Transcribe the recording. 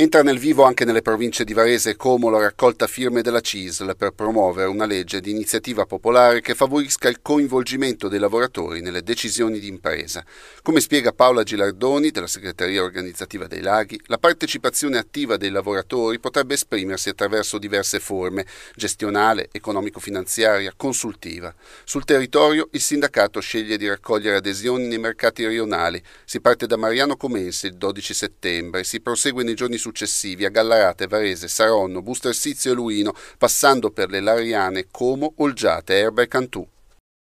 Entra nel vivo anche nelle province di Varese e Como la raccolta firme della CISL per promuovere una legge di iniziativa popolare che favorisca il coinvolgimento dei lavoratori nelle decisioni di impresa. Come spiega Paola Gilardoni della segreteria organizzativa dei Laghi, la partecipazione attiva dei lavoratori potrebbe esprimersi attraverso diverse forme, gestionale, economico-finanziaria, consultiva. Sul territorio il sindacato sceglie di raccogliere adesioni nei mercati rionali. Si parte da Mariano Comense il 12 settembre e si prosegue nei giorni successivi successivi a Gallarate, Varese, Saronno, Busto Ersizio e Luino, passando per le Lariane, Como, Olgiate, Erba e Cantù.